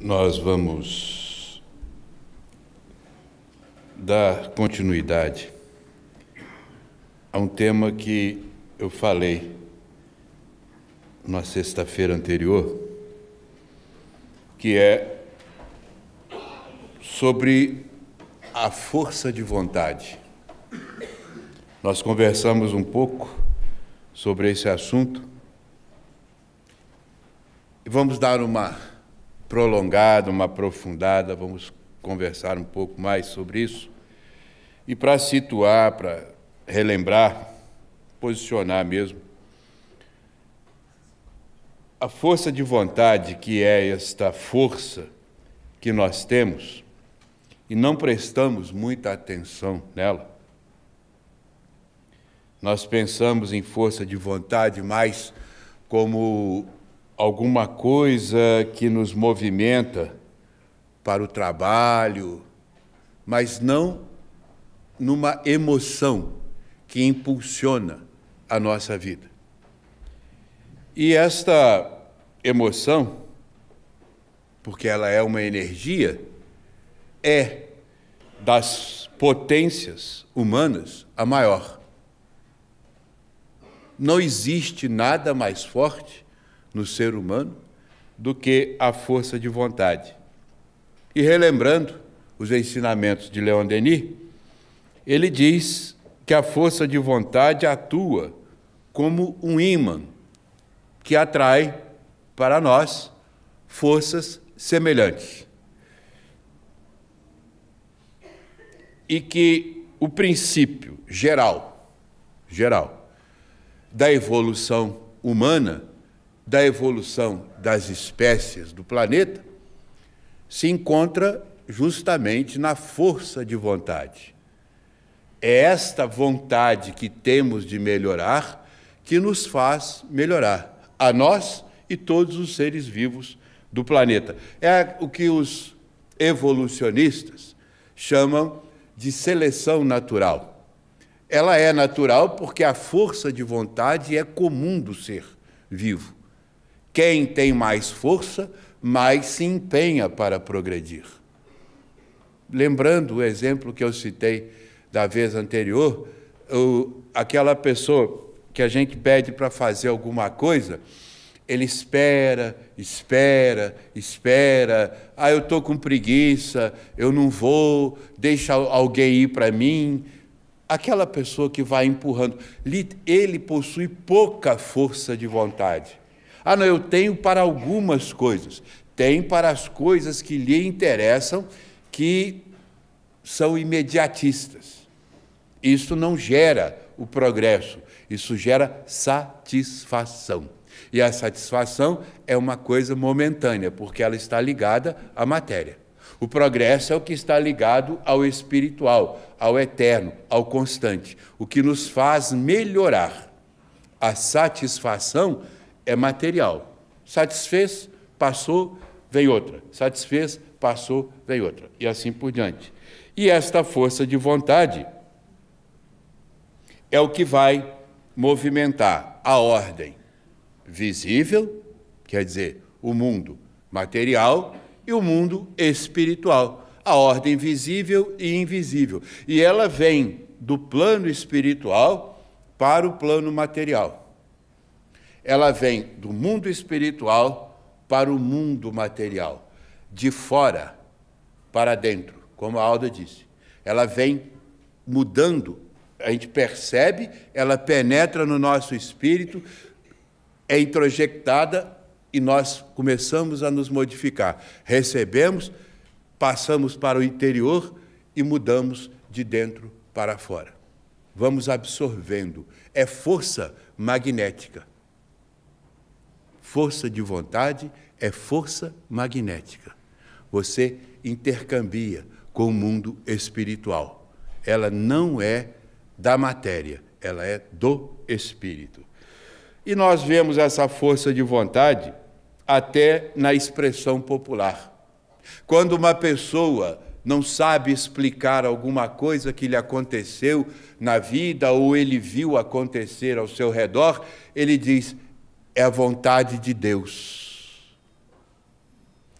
nós vamos dar continuidade a um tema que eu falei na sexta-feira anterior, que é sobre a força de vontade. Nós conversamos um pouco sobre esse assunto e vamos dar uma prolongada, uma aprofundada, vamos conversar um pouco mais sobre isso. E para situar, para relembrar, posicionar mesmo, a força de vontade, que é esta força que nós temos, e não prestamos muita atenção nela, nós pensamos em força de vontade mais como alguma coisa que nos movimenta para o trabalho, mas não numa emoção que impulsiona a nossa vida. E esta emoção, porque ela é uma energia, é das potências humanas a maior. Não existe nada mais forte no ser humano do que a força de vontade. E relembrando os ensinamentos de Leon Denis, ele diz que a força de vontade atua como um ímã que atrai para nós forças semelhantes. E que o princípio geral, geral da evolução humana da evolução das espécies do planeta se encontra justamente na força de vontade. É esta vontade que temos de melhorar que nos faz melhorar, a nós e todos os seres vivos do planeta. É o que os evolucionistas chamam de seleção natural. Ela é natural porque a força de vontade é comum do ser vivo. Quem tem mais força, mais se empenha para progredir. Lembrando o exemplo que eu citei da vez anterior, o, aquela pessoa que a gente pede para fazer alguma coisa, ele espera, espera, espera. Ah, eu estou com preguiça, eu não vou, deixa alguém ir para mim. Aquela pessoa que vai empurrando, ele possui pouca força de vontade. Ah, não, eu tenho para algumas coisas. Tem para as coisas que lhe interessam, que são imediatistas. Isso não gera o progresso, isso gera satisfação. E a satisfação é uma coisa momentânea, porque ela está ligada à matéria. O progresso é o que está ligado ao espiritual, ao eterno, ao constante, o que nos faz melhorar. A satisfação é material. Satisfez, passou, vem outra. Satisfez, passou, vem outra. E assim por diante. E esta força de vontade é o que vai movimentar a ordem visível, quer dizer, o mundo material, e o mundo espiritual, a ordem visível e invisível. E ela vem do plano espiritual para o plano material ela vem do mundo espiritual para o mundo material, de fora para dentro, como a Alda disse. Ela vem mudando, a gente percebe, ela penetra no nosso espírito, é introjectada e nós começamos a nos modificar. Recebemos, passamos para o interior e mudamos de dentro para fora. Vamos absorvendo. É força magnética. Força de vontade é força magnética. Você intercambia com o mundo espiritual. Ela não é da matéria, ela é do espírito. E nós vemos essa força de vontade até na expressão popular. Quando uma pessoa não sabe explicar alguma coisa que lhe aconteceu na vida ou ele viu acontecer ao seu redor, ele diz: é a vontade de Deus.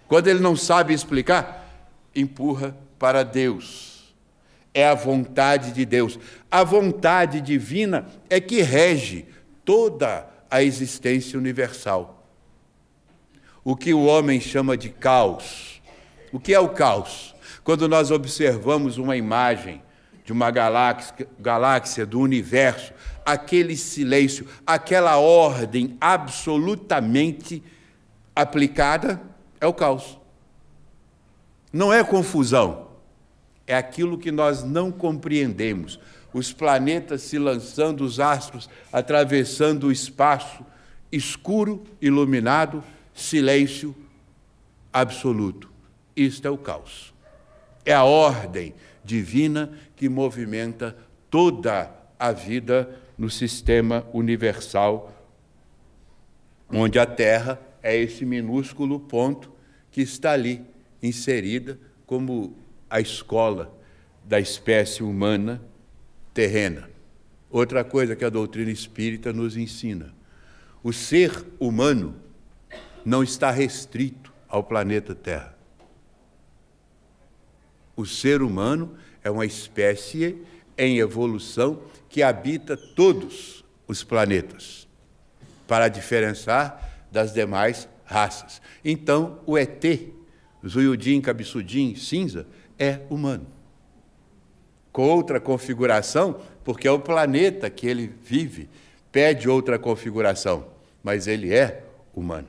Quando ele não sabe explicar, empurra para Deus. É a vontade de Deus. A vontade divina é que rege toda a existência universal. O que o homem chama de caos. O que é o caos? Quando nós observamos uma imagem de uma galáxia, galáxia do universo, aquele silêncio, aquela ordem absolutamente aplicada, é o caos. Não é confusão, é aquilo que nós não compreendemos. Os planetas se lançando, os astros atravessando o espaço, escuro, iluminado, silêncio absoluto. Isto é o caos. É a ordem divina que movimenta toda a vida no sistema universal, onde a Terra é esse minúsculo ponto que está ali, inserida como a escola da espécie humana terrena. Outra coisa que a doutrina espírita nos ensina: o ser humano não está restrito ao planeta Terra. O ser humano é uma espécie em evolução que habita todos os planetas, para diferenciar das demais raças. Então, o ET, Zuiudim, Cabeçudim, Cinza, é humano. Com outra configuração, porque é o planeta que ele vive pede outra configuração, mas ele é humano.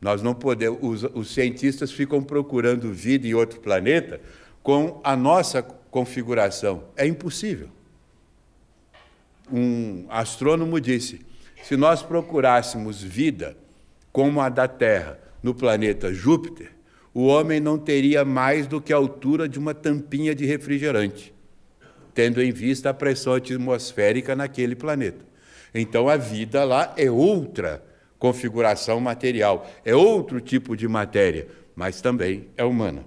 Nós não podemos, os, os, cientistas ficam procurando vida em outro planeta com a nossa configuração. É impossível um astrônomo disse: se nós procurássemos vida como a da Terra no planeta Júpiter, o homem não teria mais do que a altura de uma tampinha de refrigerante, tendo em vista a pressão atmosférica naquele planeta. Então a vida lá é outra configuração material, é outro tipo de matéria, mas também é humana.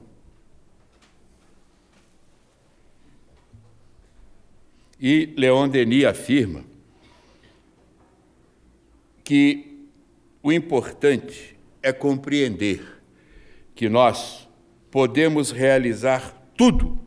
E Leon Denis afirma que o importante é compreender que nós podemos realizar tudo,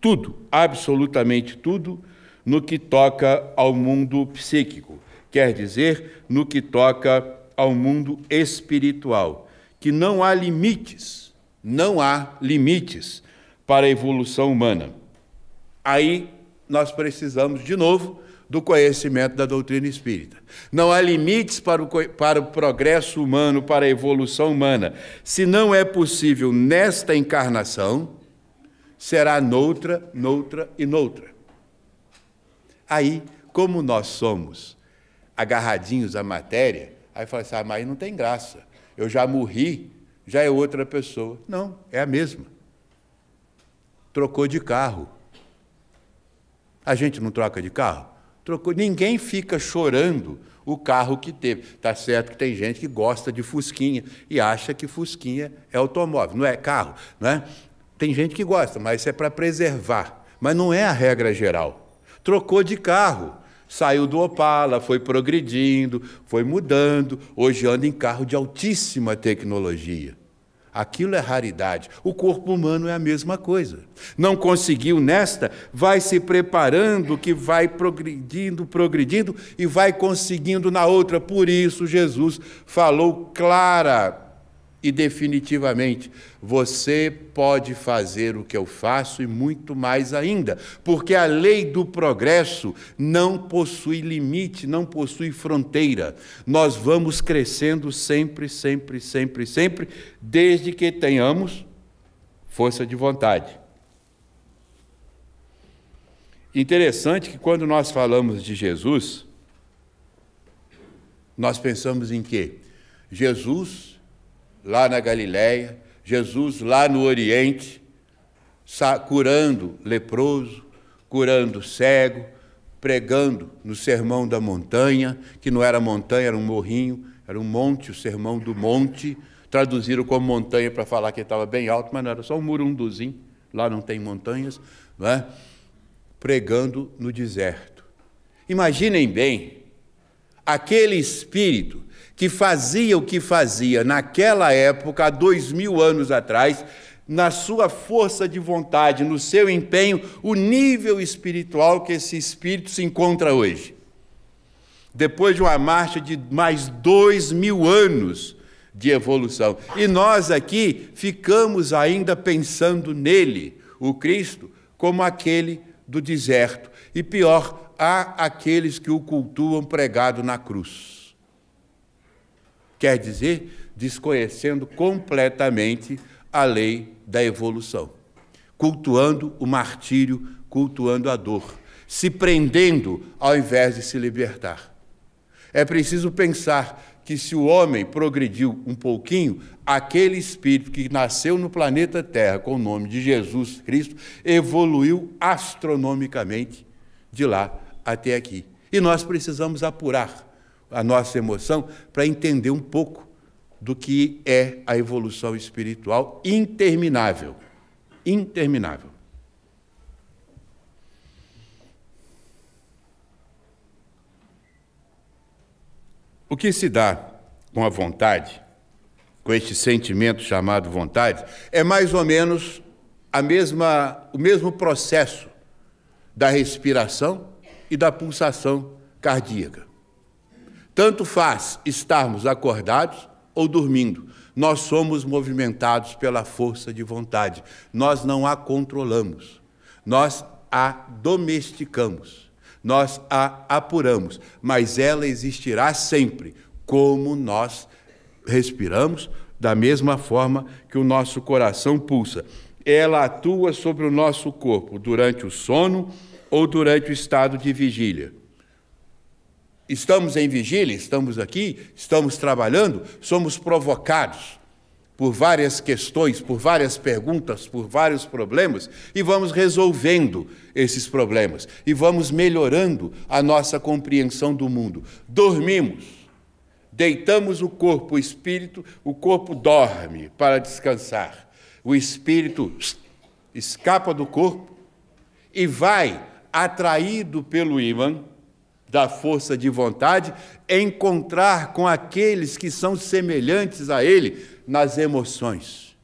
tudo, absolutamente tudo, no que toca ao mundo psíquico, quer dizer, no que toca ao mundo espiritual, que não há limites, não há limites para a evolução humana. Aí nós precisamos, de novo, do conhecimento da doutrina espírita. Não há limites para o, para o progresso humano, para a evolução humana. Se não é possível nesta encarnação, será noutra, noutra e noutra. Aí, como nós somos agarradinhos à matéria, aí fala assim: ah, mas não tem graça. Eu já morri, já é outra pessoa. Não, é a mesma. Trocou de carro a gente não troca de carro? Trocou. Ninguém fica chorando o carro que teve. Tá certo que tem gente que gosta de Fusquinha e acha que Fusquinha é automóvel, não é carro, não é? Tem gente que gosta, mas isso é para preservar. Mas não é a regra geral. Trocou de carro, saiu do Opala, foi progredindo, foi mudando, hoje anda em carro de altíssima tecnologia. Aquilo é raridade. O corpo humano é a mesma coisa. Não conseguiu nesta, vai se preparando, que vai progredindo, progredindo e vai conseguindo na outra. Por isso, Jesus falou clara e definitivamente você pode fazer o que eu faço e muito mais ainda, porque a lei do progresso não possui limite, não possui fronteira. Nós vamos crescendo sempre, sempre, sempre, sempre, desde que tenhamos força de vontade. Interessante que quando nós falamos de Jesus, nós pensamos em quê? Jesus lá na Galiléia, Jesus lá no Oriente, curando leproso, curando cego, pregando no sermão da montanha, que não era montanha, era um morrinho, era um monte, o sermão do monte. Traduziram como montanha para falar que estava bem alto, mas não era só um murunduzinho, lá não tem montanhas, não é? pregando no deserto. Imaginem bem aquele espírito que fazia o que fazia naquela época, há dois mil anos atrás, na sua força de vontade, no seu empenho, o nível espiritual que esse espírito se encontra hoje. Depois de uma marcha de mais dois mil anos de evolução. E nós aqui ficamos ainda pensando nele, o Cristo, como aquele do deserto. E pior, há aqueles que o cultuam pregado na cruz. Quer dizer, desconhecendo completamente a lei da evolução, cultuando o martírio, cultuando a dor, se prendendo ao invés de se libertar. É preciso pensar que se o homem progrediu um pouquinho, aquele espírito que nasceu no planeta Terra com o nome de Jesus Cristo evoluiu astronomicamente de lá até aqui. E nós precisamos apurar a nossa emoção para entender um pouco do que é a evolução espiritual interminável. Interminável. O que se dá com a vontade, com este sentimento chamado vontade, é mais ou menos a mesma, o mesmo processo da respiração e da pulsação cardíaca. Tanto faz estarmos acordados ou dormindo, nós somos movimentados pela força de vontade. Nós não a controlamos, nós a domesticamos, nós a apuramos, mas ela existirá sempre, como nós respiramos, da mesma forma que o nosso coração pulsa. Ela atua sobre o nosso corpo durante o sono ou durante o estado de vigília estamos em vigília, estamos aqui, estamos trabalhando, somos provocados por várias questões, por várias perguntas, por vários problemas, e vamos resolvendo esses problemas, e vamos melhorando a nossa compreensão do mundo. Dormimos, deitamos o corpo, o espírito, o corpo dorme para descansar, o espírito escapa do corpo e vai, atraído pelo ímã, da força de vontade, encontrar com aqueles que são semelhantes a ele nas emoções.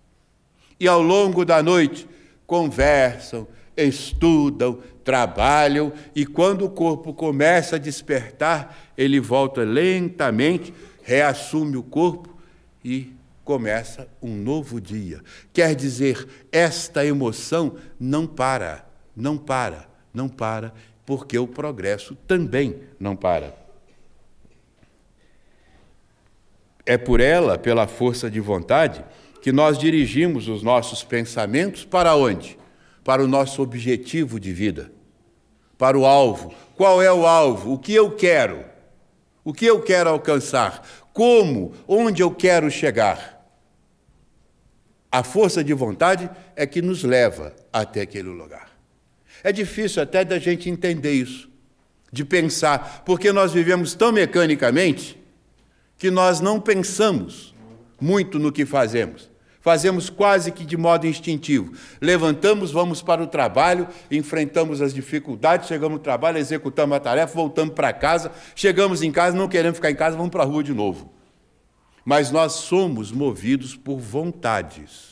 E ao longo da noite, conversam, estudam, trabalham, e quando o corpo começa a despertar, ele volta lentamente, reassume o corpo e começa um novo dia. Quer dizer, esta emoção não para, não para, não para porque o progresso também não para. É por ela, pela força de vontade, que nós dirigimos os nossos pensamentos para onde? Para o nosso objetivo de vida, para o alvo. Qual é o alvo? O que eu quero? O que eu quero alcançar? Como? Onde eu quero chegar? A força de vontade é que nos leva até aquele lugar. É difícil até da gente entender isso, de pensar, porque nós vivemos tão mecanicamente que nós não pensamos muito no que fazemos. Fazemos quase que de modo instintivo. Levantamos, vamos para o trabalho, enfrentamos as dificuldades, chegamos no trabalho, executamos a tarefa, voltamos para casa, chegamos em casa, não queremos ficar em casa, vamos para a rua de novo. Mas nós somos movidos por vontades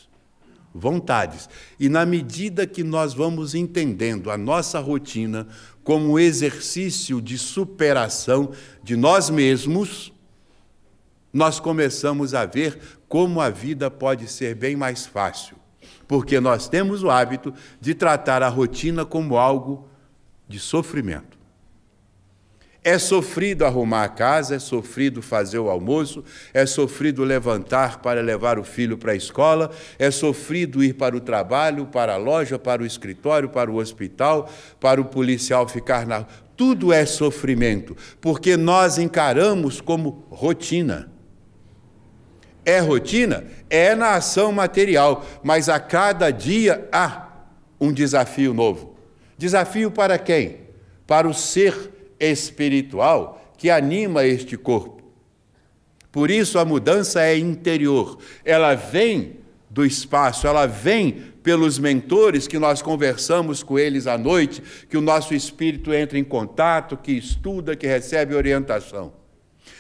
vontades. E na medida que nós vamos entendendo a nossa rotina como um exercício de superação de nós mesmos, nós começamos a ver como a vida pode ser bem mais fácil, porque nós temos o hábito de tratar a rotina como algo de sofrimento. É sofrido arrumar a casa, é sofrido fazer o almoço, é sofrido levantar para levar o filho para a escola, é sofrido ir para o trabalho, para a loja, para o escritório, para o hospital, para o policial ficar na. Tudo é sofrimento, porque nós encaramos como rotina. É rotina? É na ação material, mas a cada dia há um desafio novo. Desafio para quem? Para o ser espiritual que anima este corpo. Por isso a mudança é interior, ela vem do espaço, ela vem pelos mentores que nós conversamos com eles à noite, que o nosso espírito entra em contato, que estuda, que recebe orientação.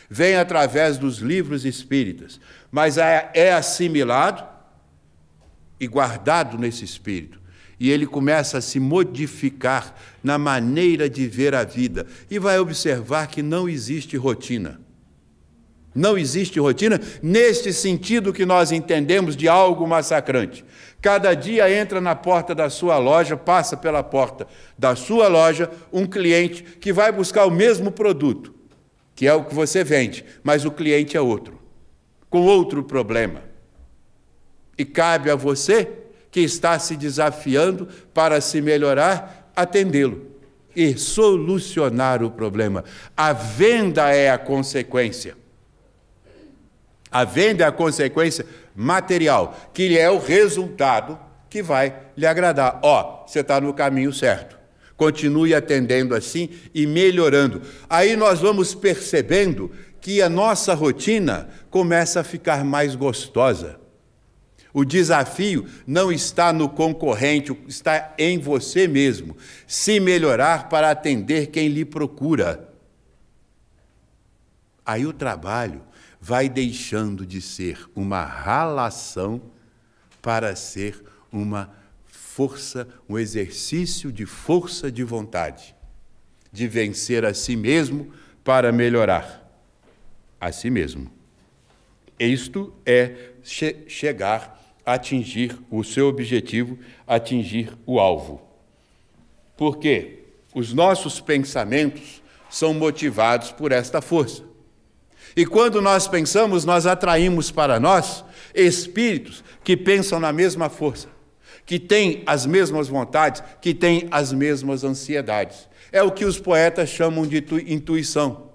Vem através dos livros espíritas, mas é, é assimilado e guardado nesse espírito e ele começa a se modificar na maneira de ver a vida e vai observar que não existe rotina. Não existe rotina neste sentido que nós entendemos de algo massacrante. Cada dia entra na porta da sua loja, passa pela porta da sua loja um cliente que vai buscar o mesmo produto, que é o que você vende, mas o cliente é outro, com outro problema. E cabe a você que está se desafiando para se melhorar, atendê-lo e solucionar o problema. A venda é a consequência. A venda é a consequência material, que é o resultado que vai lhe agradar. Ó, oh, você está no caminho certo. Continue atendendo assim e melhorando. Aí nós vamos percebendo que a nossa rotina começa a ficar mais gostosa o desafio não está no concorrente, está em você mesmo. Se melhorar para atender quem lhe procura. Aí o trabalho vai deixando de ser uma ralação para ser uma força, um exercício de força de vontade, de vencer a si mesmo para melhorar a si mesmo. Isto é che chegar atingir o seu objetivo, atingir o alvo. Porque os nossos pensamentos são motivados por esta força. E quando nós pensamos, nós atraímos para nós espíritos que pensam na mesma força, que têm as mesmas vontades, que têm as mesmas ansiedades. É o que os poetas chamam de intuição.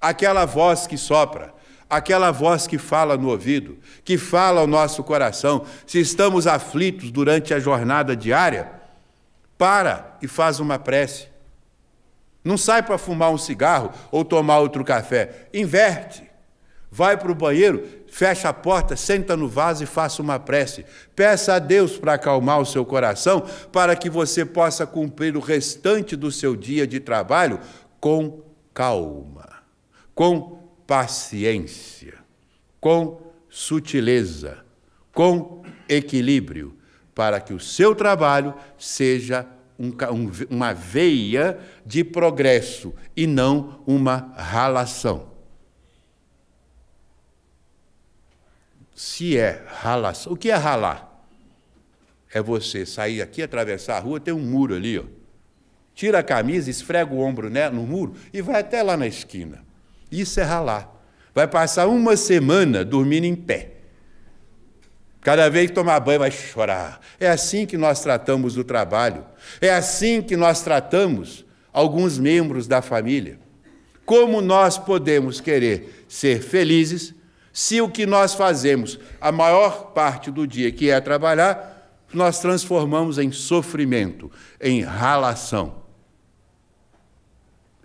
Aquela voz que sopra, Aquela voz que fala no ouvido, que fala ao nosso coração, se estamos aflitos durante a jornada diária, para e faz uma prece. Não sai para fumar um cigarro ou tomar outro café. Inverte. Vai para o banheiro, fecha a porta, senta no vaso e faça uma prece. Peça a Deus para acalmar o seu coração, para que você possa cumprir o restante do seu dia de trabalho com calma, com paciência, com sutileza, com equilíbrio, para que o seu trabalho seja um, um, uma veia de progresso e não uma ralação. Se é ralação, o que é ralar? É você sair aqui, atravessar a rua, tem um muro ali, ó. tira a camisa, esfrega o ombro né, no muro e vai até lá na esquina. Isso é ralar. Vai passar uma semana dormindo em pé. Cada vez que tomar banho vai chorar. É assim que nós tratamos o trabalho. É assim que nós tratamos alguns membros da família. Como nós podemos querer ser felizes se o que nós fazemos a maior parte do dia, que é trabalhar, nós transformamos em sofrimento, em ralação?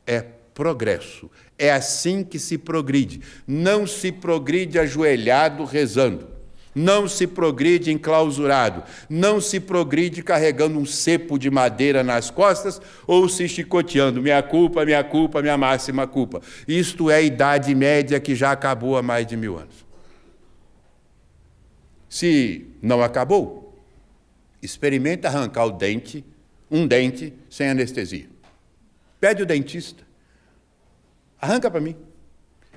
É progresso. É assim que se progride. Não se progride ajoelhado rezando. Não se progride enclausurado, não se progride carregando um cepo de madeira nas costas ou se chicoteando. Minha culpa, minha culpa, minha máxima culpa. Isto é a Idade Média que já acabou há mais de mil anos. Se não acabou, experimenta arrancar o dente, um dente, sem anestesia. Pede o dentista. Arranca para mim.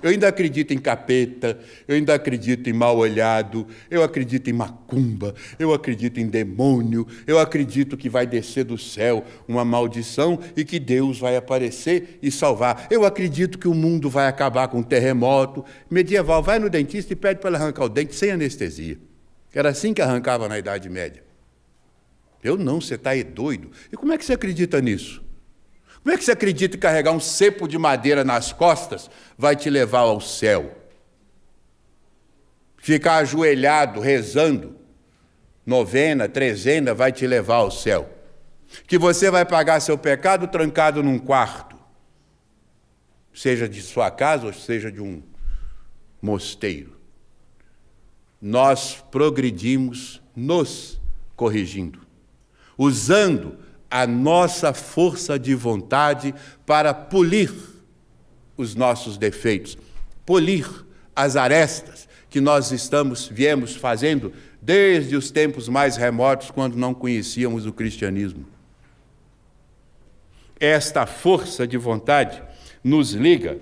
Eu ainda acredito em capeta, eu ainda acredito em mal olhado, eu acredito em macumba, eu acredito em demônio, eu acredito que vai descer do céu uma maldição e que Deus vai aparecer e salvar. Eu acredito que o mundo vai acabar com um terremoto. Medieval, vai no dentista e pede para ele arrancar o dente sem anestesia. Era assim que arrancava na Idade Média. Eu não, você está doido. E como é que você acredita nisso? Como é que você acredita que carregar um cepo de madeira nas costas vai te levar ao céu? Ficar ajoelhado, rezando, novena, trezena, vai te levar ao céu. Que você vai pagar seu pecado trancado num quarto, seja de sua casa ou seja de um mosteiro. Nós progredimos nos corrigindo, usando a nossa força de vontade para polir os nossos defeitos, polir as arestas que nós estamos viemos fazendo desde os tempos mais remotos quando não conhecíamos o cristianismo. Esta força de vontade nos liga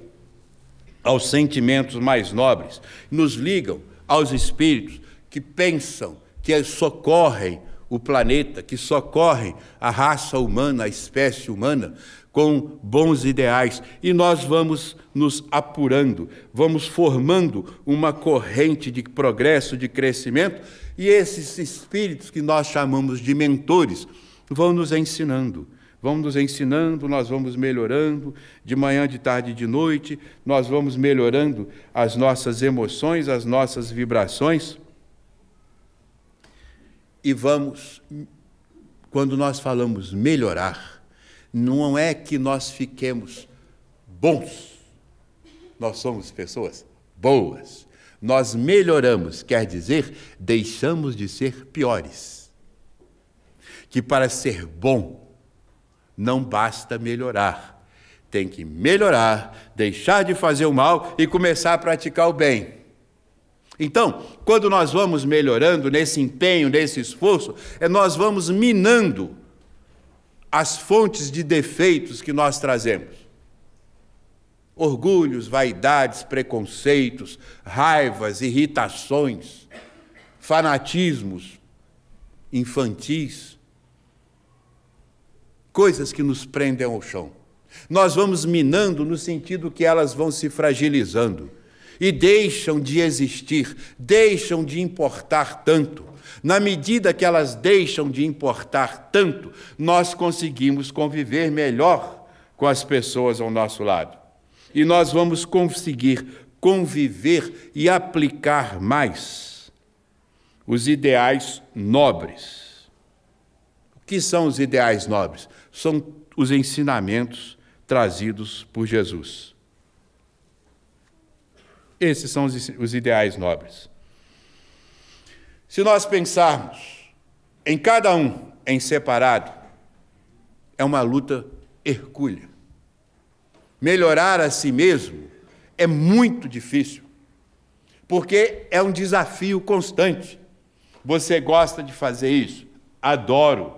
aos sentimentos mais nobres, nos ligam aos espíritos que pensam, que socorrem o planeta, que socorre a raça humana, a espécie humana, com bons ideais. E nós vamos nos apurando, vamos formando uma corrente de progresso, de crescimento, e esses espíritos que nós chamamos de mentores vão nos ensinando. Vão nos ensinando, nós vamos melhorando, de manhã, de tarde, de noite, nós vamos melhorando as nossas emoções, as nossas vibrações e vamos, quando nós falamos melhorar, não é que nós fiquemos bons. Nós somos pessoas boas. Nós melhoramos, quer dizer, deixamos de ser piores. Que para ser bom, não basta melhorar. Tem que melhorar, deixar de fazer o mal e começar a praticar o bem. Então, quando nós vamos melhorando nesse empenho, nesse esforço, é nós vamos minando as fontes de defeitos que nós trazemos. Orgulhos, vaidades, preconceitos, raivas, irritações, fanatismos infantis, coisas que nos prendem ao chão. Nós vamos minando no sentido que elas vão se fragilizando e deixam de existir, deixam de importar tanto. Na medida que elas deixam de importar tanto, nós conseguimos conviver melhor com as pessoas ao nosso lado. E nós vamos conseguir conviver e aplicar mais os ideais nobres. O que são os ideais nobres? São os ensinamentos trazidos por Jesus. Esses são os, os ideais nobres. Se nós pensarmos em cada um em separado, é uma luta hercúlea. Melhorar a si mesmo é muito difícil, porque é um desafio constante. Você gosta de fazer isso? Adoro.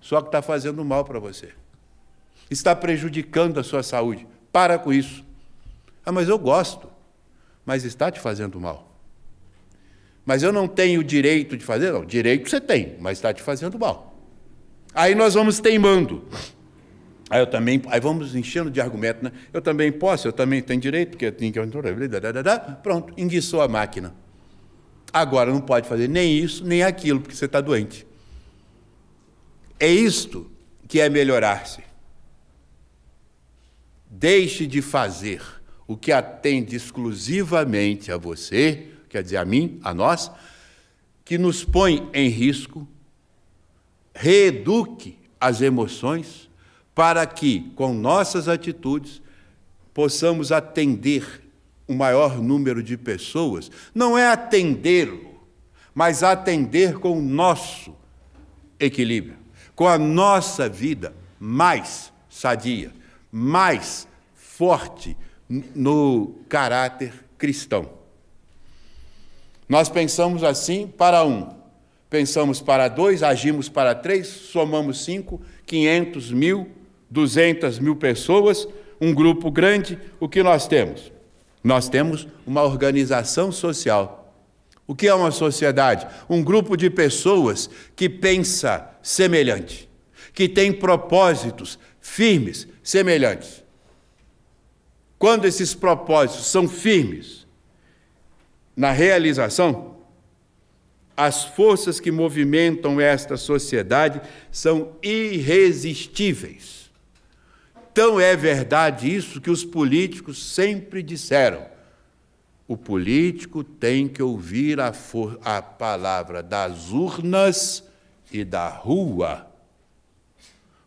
Só que está fazendo mal para você. Está prejudicando a sua saúde. Para com isso. Ah, mas eu gosto mas está te fazendo mal. Mas eu não tenho o direito de fazer? Não, direito você tem, mas está te fazendo mal. Aí nós vamos teimando. Aí eu também, aí vamos enchendo de argumento, né? Eu também posso, eu também tenho direito, porque eu tenho que. Pronto, enguiçou a máquina. Agora não pode fazer nem isso, nem aquilo, porque você está doente. É isto que é melhorar-se. Deixe de fazer o que atende exclusivamente a você, quer dizer, a mim, a nós, que nos põe em risco, reeduque as emoções para que, com nossas atitudes, possamos atender o maior número de pessoas. Não é atendê-lo, mas atender com o nosso equilíbrio, com a nossa vida mais sadia, mais forte, no caráter cristão. Nós pensamos assim para um, pensamos para dois, agimos para três, somamos cinco, quinhentos mil, duzentas mil pessoas, um grupo grande, o que nós temos? Nós temos uma organização social. O que é uma sociedade? Um grupo de pessoas que pensa semelhante, que tem propósitos firmes, semelhantes. Quando esses propósitos são firmes na realização, as forças que movimentam esta sociedade são irresistíveis. Tão é verdade isso que os políticos sempre disseram. O político tem que ouvir a, a palavra das urnas e da rua,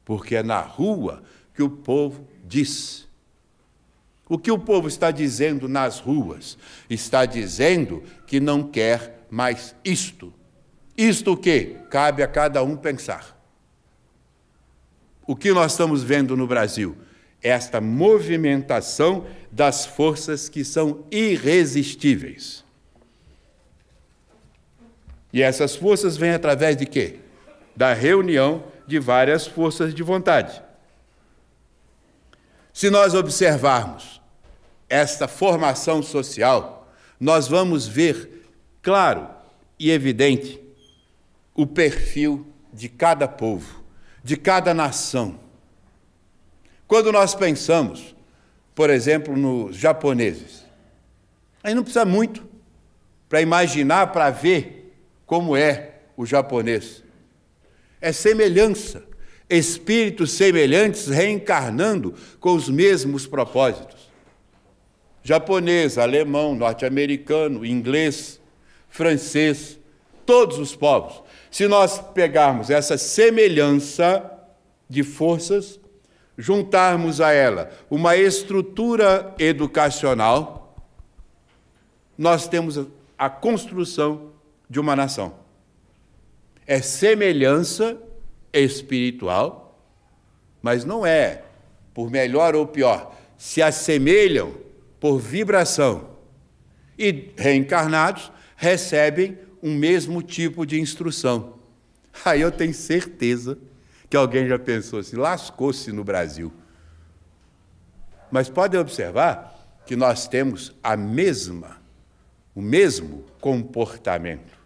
porque é na rua que o povo diz. O que o povo está dizendo nas ruas? Está dizendo que não quer mais isto. Isto o que? Cabe a cada um pensar. O que nós estamos vendo no Brasil? Esta movimentação das forças que são irresistíveis. E essas forças vêm através de quê? Da reunião de várias forças de vontade. Se nós observarmos esta formação social, nós vamos ver claro e evidente o perfil de cada povo, de cada nação. Quando nós pensamos, por exemplo, nos japoneses, aí não precisa muito para imaginar, para ver como é o japonês. É semelhança, espíritos semelhantes reencarnando com os mesmos propósitos japonês, alemão, norte-americano, inglês, francês, todos os povos. Se nós pegarmos essa semelhança de forças, juntarmos a ela uma estrutura educacional, nós temos a construção de uma nação. É semelhança espiritual, mas não é por melhor ou pior. Se assemelham por vibração. E reencarnados recebem um mesmo tipo de instrução. Aí eu tenho certeza que alguém já pensou assim: lascou-se no Brasil. Mas podem observar que nós temos a mesma, o mesmo comportamento.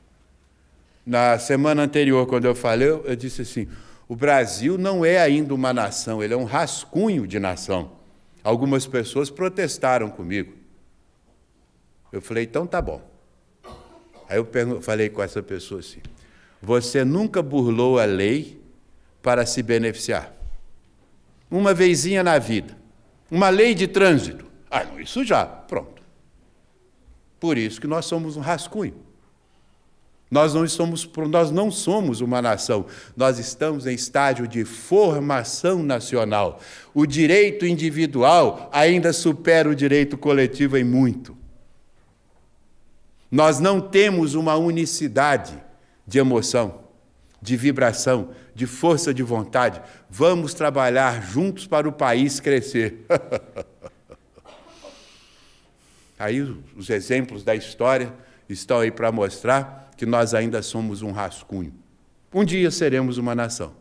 Na semana anterior, quando eu falei, eu disse assim: o Brasil não é ainda uma nação, ele é um rascunho de nação. Algumas pessoas protestaram comigo. Eu falei, então tá bom. Aí eu falei com essa pessoa assim: você nunca burlou a lei para se beneficiar. Uma vezinha na vida. Uma lei de trânsito. Ah, não, isso já. Pronto. Por isso que nós somos um rascunho. Nós não, somos, nós não somos uma nação, nós estamos em estágio de formação nacional. O direito individual ainda supera o direito coletivo em muito. Nós não temos uma unicidade de emoção, de vibração, de força de vontade. Vamos trabalhar juntos para o país crescer. aí os exemplos da história estão aí para mostrar que nós ainda somos um rascunho. Um dia seremos uma nação.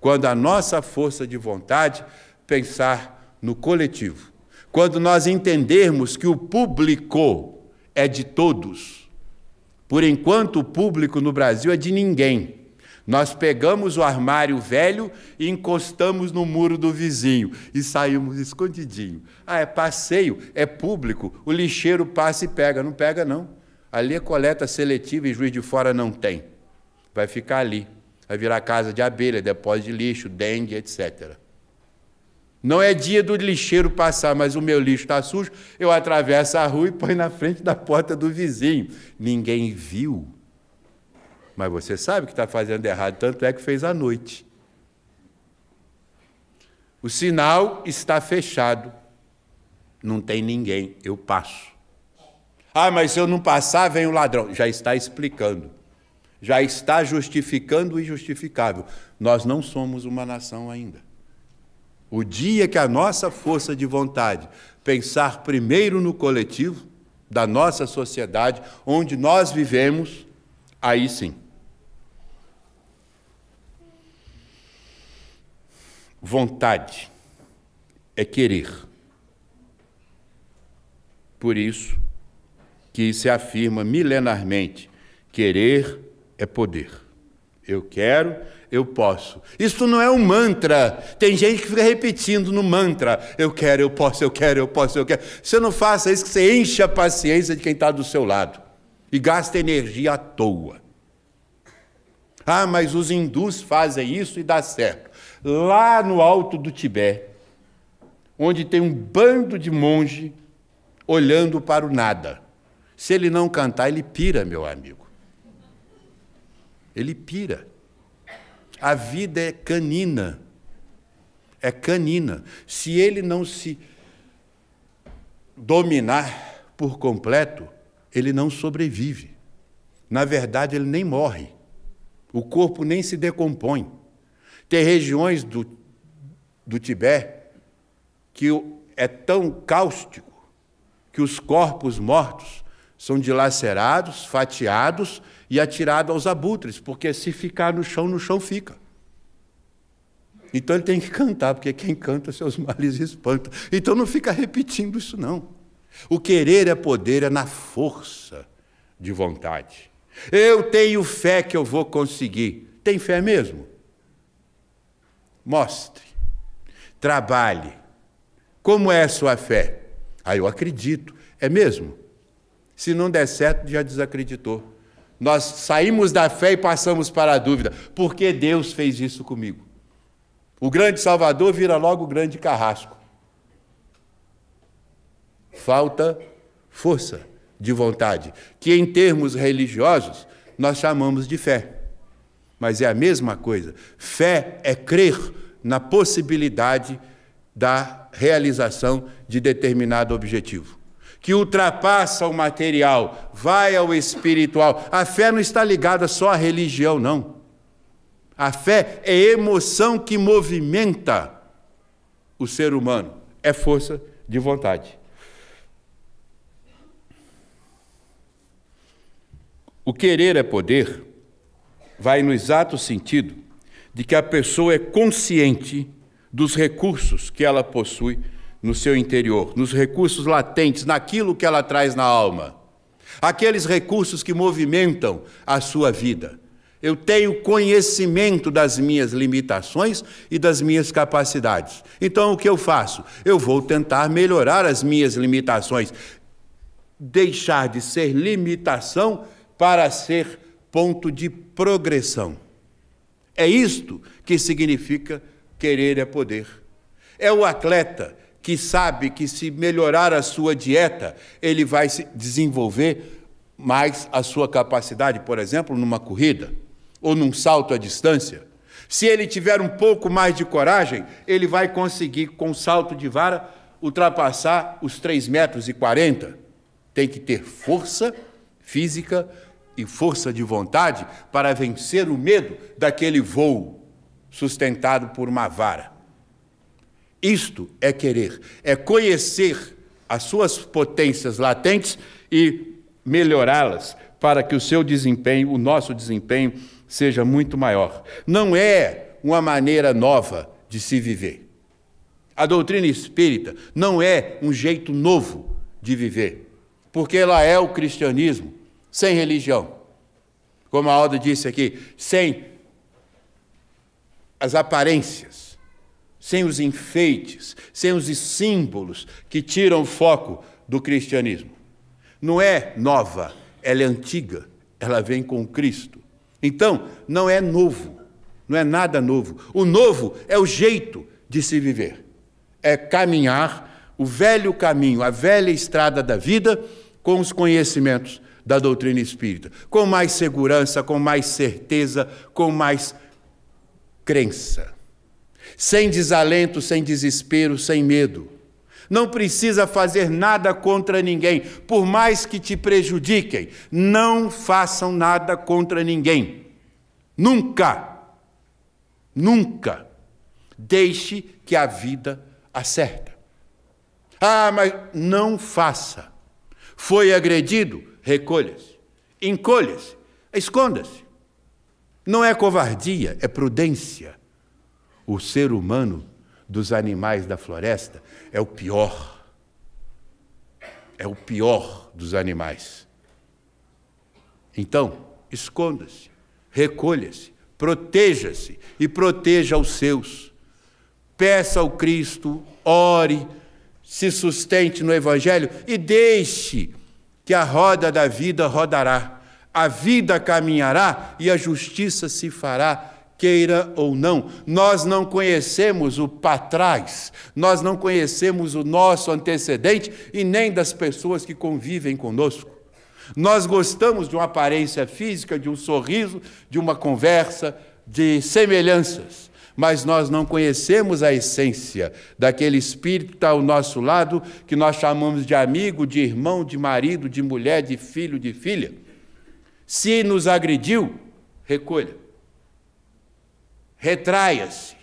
Quando a nossa força de vontade pensar no coletivo, quando nós entendermos que o público é de todos. Por enquanto, o público no Brasil é de ninguém. Nós pegamos o armário velho e encostamos no muro do vizinho e saímos escondidinho. Ah, é passeio, é público, o lixeiro passa e pega. Não pega, não. Ali é coleta seletiva e juiz de fora não tem. Vai ficar ali. Vai virar casa de abelha, depósito de lixo, dengue, etc. Não é dia do lixeiro passar, mas o meu lixo está sujo, eu atravesso a rua e põe na frente da porta do vizinho. Ninguém viu. Mas você sabe que está fazendo errado, tanto é que fez à noite. O sinal está fechado. Não tem ninguém, eu passo. Ah, mas se eu não passar, vem o ladrão. Já está explicando. Já está justificando o injustificável. Nós não somos uma nação ainda. O dia que a nossa força de vontade pensar primeiro no coletivo da nossa sociedade, onde nós vivemos, aí sim. Vontade é querer. Por isso, que se afirma milenarmente: querer é poder. Eu quero, eu posso. Isso não é um mantra. Tem gente que fica repetindo no mantra: eu quero, eu posso, eu quero, eu posso, eu quero. Você não faça isso, que você enche a paciência de quem está do seu lado e gasta energia à toa. Ah, mas os hindus fazem isso e dá certo. Lá no alto do Tibete, onde tem um bando de monge olhando para o nada. Se ele não cantar, ele pira, meu amigo. Ele pira. A vida é canina. É canina. Se ele não se dominar por completo, ele não sobrevive. Na verdade, ele nem morre. O corpo nem se decompõe. Tem regiões do, do Tibete que é tão cáustico que os corpos mortos são dilacerados, fatiados e atirados aos abutres, porque se ficar no chão, no chão fica. Então ele tem que cantar, porque quem canta seus males espanta. Então não fica repetindo isso, não. O querer é poder, é na força de vontade. Eu tenho fé que eu vou conseguir. Tem fé mesmo? Mostre. Trabalhe. Como é a sua fé? Ah, eu acredito. É mesmo? Se não der certo, já desacreditou. Nós saímos da fé e passamos para a dúvida. Porque Deus fez isso comigo? O grande Salvador vira logo o grande carrasco. Falta força de vontade, que em termos religiosos nós chamamos de fé. Mas é a mesma coisa. Fé é crer na possibilidade da realização de determinado objetivo que ultrapassa o material, vai ao espiritual. A fé não está ligada só à religião, não. A fé é emoção que movimenta o ser humano, é força de vontade. O querer é poder vai no exato sentido de que a pessoa é consciente dos recursos que ela possui no seu interior, nos recursos latentes, naquilo que ela traz na alma, aqueles recursos que movimentam a sua vida. Eu tenho conhecimento das minhas limitações e das minhas capacidades. Então, o que eu faço? Eu vou tentar melhorar as minhas limitações, deixar de ser limitação para ser ponto de progressão. É isto que significa querer é poder. É o atleta que sabe que se melhorar a sua dieta, ele vai desenvolver mais a sua capacidade, por exemplo, numa corrida ou num salto à distância. Se ele tiver um pouco mais de coragem, ele vai conseguir, com salto de vara, ultrapassar os 3 metros e 40. Tem que ter força física e força de vontade para vencer o medo daquele voo sustentado por uma vara. Isto é querer, é conhecer as suas potências latentes e melhorá-las para que o seu desempenho, o nosso desempenho, seja muito maior. Não é uma maneira nova de se viver. A doutrina espírita não é um jeito novo de viver, porque ela é o cristianismo sem religião. Como a Alda disse aqui, sem as aparências sem os enfeites, sem os símbolos que tiram o foco do cristianismo. Não é nova, ela é antiga, ela vem com Cristo. Então, não é novo, não é nada novo. O novo é o jeito de se viver, é caminhar o velho caminho, a velha estrada da vida com os conhecimentos da doutrina espírita, com mais segurança, com mais certeza, com mais crença sem desalento, sem desespero, sem medo. Não precisa fazer nada contra ninguém, por mais que te prejudiquem, não façam nada contra ninguém. Nunca, nunca deixe que a vida acerta. Ah, mas não faça. Foi agredido? Recolha-se. Encolha-se. Esconda-se. Não é covardia, é prudência o ser humano dos animais da floresta é o pior. É o pior dos animais. Então, esconda-se, recolha-se, proteja-se e proteja os seus. Peça ao Cristo, ore, se sustente no Evangelho e deixe que a roda da vida rodará. A vida caminhará e a justiça se fará queira ou não. Nós não conhecemos o para trás, nós não conhecemos o nosso antecedente e nem das pessoas que convivem conosco. Nós gostamos de uma aparência física, de um sorriso, de uma conversa, de semelhanças, mas nós não conhecemos a essência daquele espírito que está ao nosso lado, que nós chamamos de amigo, de irmão, de marido, de mulher, de filho, de filha. Se nos agrediu, recolha retraia-se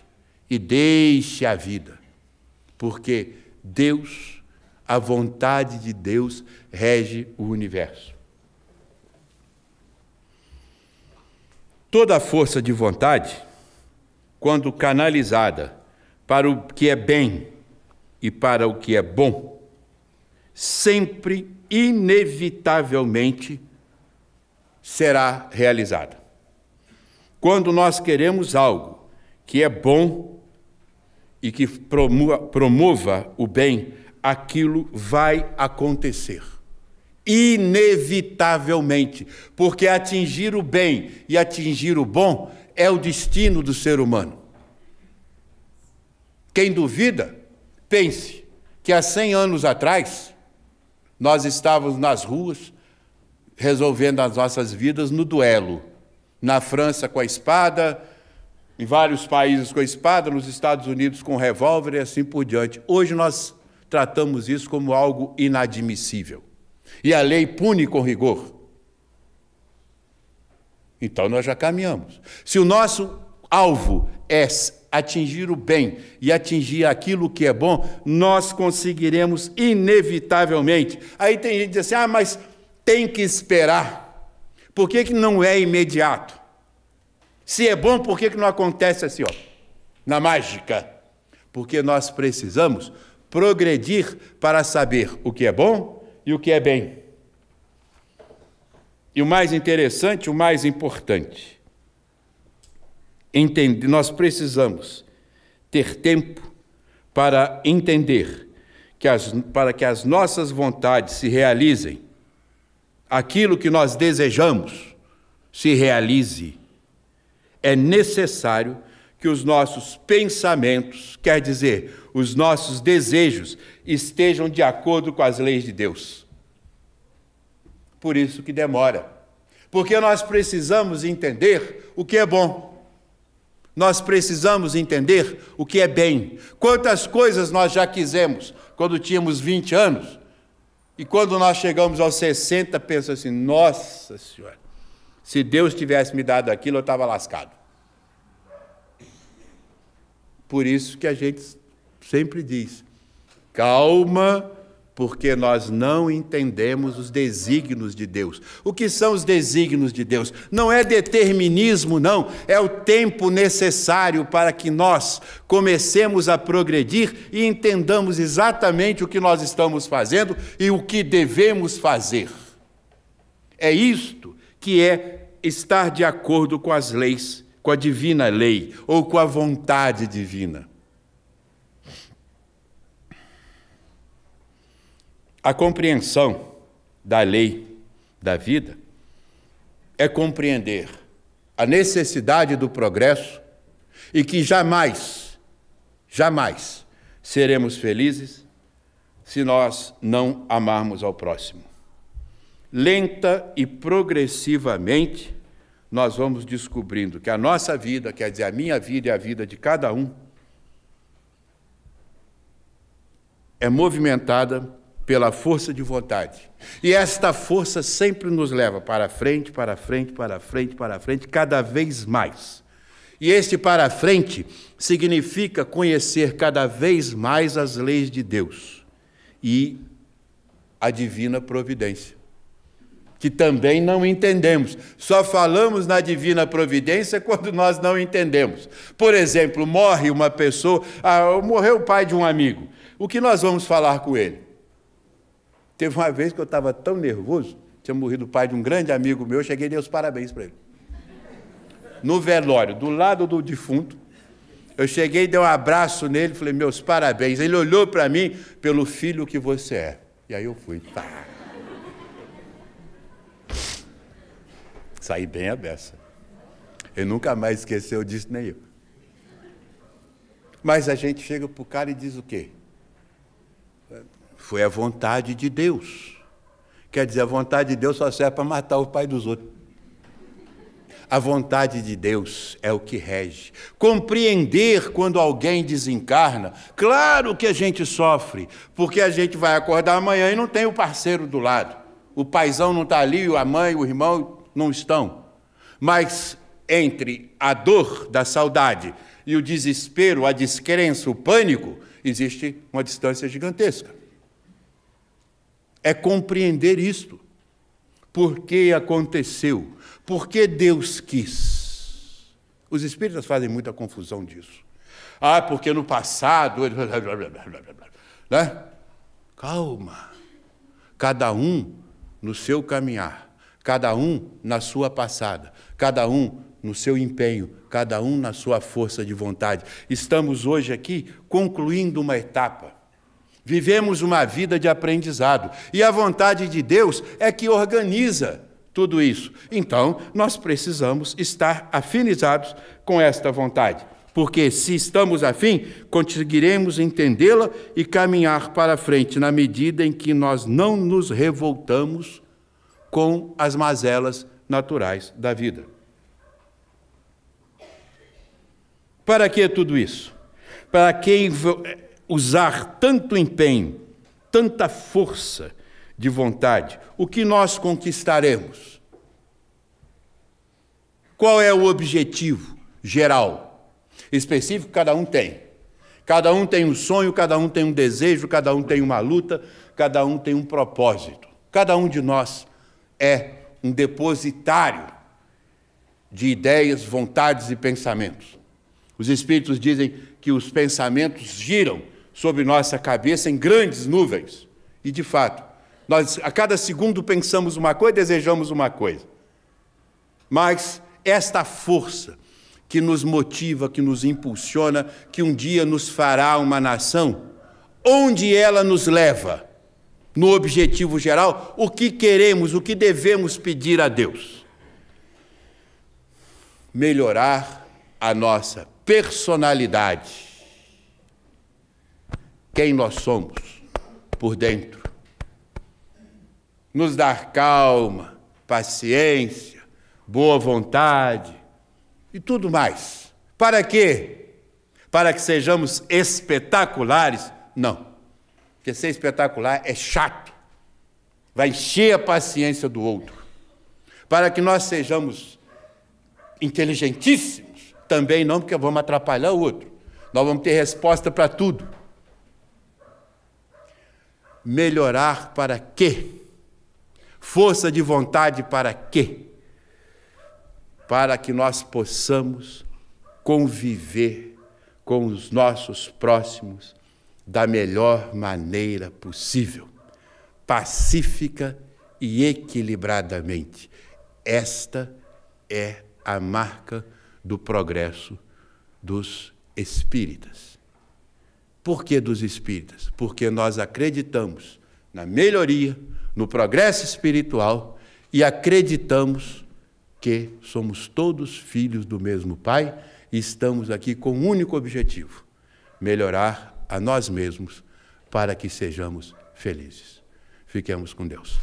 e deixe a vida, porque Deus, a vontade de Deus, rege o universo. Toda a força de vontade, quando canalizada para o que é bem e para o que é bom, sempre, inevitavelmente, será realizada. Quando nós queremos algo que é bom e que promova, promova o bem, aquilo vai acontecer. Inevitavelmente. Porque atingir o bem e atingir o bom é o destino do ser humano. Quem duvida, pense que há 100 anos atrás nós estávamos nas ruas resolvendo as nossas vidas no duelo na França, com a espada, em vários países com a espada, nos Estados Unidos com revólver e assim por diante. Hoje nós tratamos isso como algo inadmissível. E a lei pune com rigor. Então nós já caminhamos. Se o nosso alvo é atingir o bem e atingir aquilo que é bom, nós conseguiremos inevitavelmente. Aí tem gente que diz assim: ah, mas tem que esperar. Por que, que não é imediato? Se é bom, por que, que não acontece assim, ó, na mágica? Porque nós precisamos progredir para saber o que é bom e o que é bem. E o mais interessante, o mais importante, entende, nós precisamos ter tempo para entender que as, para que as nossas vontades se realizem aquilo que nós desejamos se realize, é necessário que os nossos pensamentos, quer dizer, os nossos desejos, estejam de acordo com as leis de Deus. Por isso que demora. Porque nós precisamos entender o que é bom. Nós precisamos entender o que é bem. Quantas coisas nós já quisemos quando tínhamos 20 anos e quando nós chegamos aos 60, pensa assim: nossa senhora, se Deus tivesse me dado aquilo, eu estava lascado. Por isso que a gente sempre diz: calma porque nós não entendemos os desígnios de Deus. O que são os desígnios de Deus? Não é determinismo, não, é o tempo necessário para que nós comecemos a progredir e entendamos exatamente o que nós estamos fazendo e o que devemos fazer. É isto que é estar de acordo com as leis, com a divina lei ou com a vontade divina. A compreensão da lei da vida é compreender a necessidade do progresso e que jamais, jamais seremos felizes se nós não amarmos ao próximo. Lenta e progressivamente, nós vamos descobrindo que a nossa vida, quer dizer, a minha vida e a vida de cada um, é movimentada pela força de vontade. E esta força sempre nos leva para frente, para frente, para frente, para frente, cada vez mais. E este para frente significa conhecer cada vez mais as leis de Deus e a divina providência, que também não entendemos. Só falamos na divina providência quando nós não entendemos. Por exemplo, morre uma pessoa, ah, morreu o pai de um amigo. O que nós vamos falar com ele? Teve uma vez que eu estava tão nervoso, tinha morrido o pai de um grande amigo meu, cheguei e dei os parabéns para ele. No velório, do lado do defunto, eu cheguei, dei um abraço nele, falei, meus parabéns. Ele olhou para mim, pelo filho que você é. E aí eu fui, pá. Tá. Saí bem a beça. Ele nunca mais esqueceu disso, nem eu. Mas a gente chega para o cara e diz o quê? Foi a vontade de Deus. Quer dizer, a vontade de Deus só serve para matar o pai dos outros. A vontade de Deus é o que rege. Compreender quando alguém desencarna, claro que a gente sofre, porque a gente vai acordar amanhã e não tem o parceiro do lado. O paizão não está ali, a mãe, o irmão não estão. Mas entre a dor da saudade e o desespero, a descrença, o pânico, existe uma distância gigantesca é compreender isto. Por que aconteceu? Por que Deus quis? Os espíritas fazem muita confusão disso. Ah, porque no passado. Né? Calma. Cada um no seu caminhar, cada um na sua passada, cada um no seu empenho, cada um na sua força de vontade. Estamos hoje aqui concluindo uma etapa. Vivemos uma vida de aprendizado. E a vontade de Deus é que organiza tudo isso. Então, nós precisamos estar afinizados com esta vontade, porque se estamos afim, conseguiremos entendê-la e caminhar para frente na medida em que nós não nos revoltamos com as mazelas naturais da vida. Para que tudo isso? Para que usar tanto empenho, tanta força de vontade, o que nós conquistaremos? Qual é o objetivo geral? Específico, cada um tem. Cada um tem um sonho, cada um tem um desejo, cada um tem uma luta, cada um tem um propósito. Cada um de nós é um depositário de ideias, vontades e pensamentos. Os espíritos dizem que os pensamentos giram sobre nossa cabeça em grandes nuvens. E de fato, nós a cada segundo pensamos uma coisa, desejamos uma coisa. Mas esta força que nos motiva, que nos impulsiona, que um dia nos fará uma nação, onde ela nos leva? No objetivo geral, o que queremos, o que devemos pedir a Deus? Melhorar a nossa personalidade quem nós somos por dentro. Nos dar calma, paciência, boa vontade e tudo mais. Para quê? Para que sejamos espetaculares? Não. Porque ser espetacular é chato. Vai encher a paciência do outro. Para que nós sejamos inteligentíssimos, também não, porque vamos atrapalhar o outro. Nós vamos ter resposta para tudo. Melhorar para quê? Força de vontade para quê? Para que nós possamos conviver com os nossos próximos da melhor maneira possível, pacífica e equilibradamente. Esta é a marca do progresso dos espíritas. Por que dos espíritas? Porque nós acreditamos na melhoria, no progresso espiritual e acreditamos que somos todos filhos do mesmo Pai e estamos aqui com um único objetivo: melhorar a nós mesmos para que sejamos felizes. Fiquemos com Deus.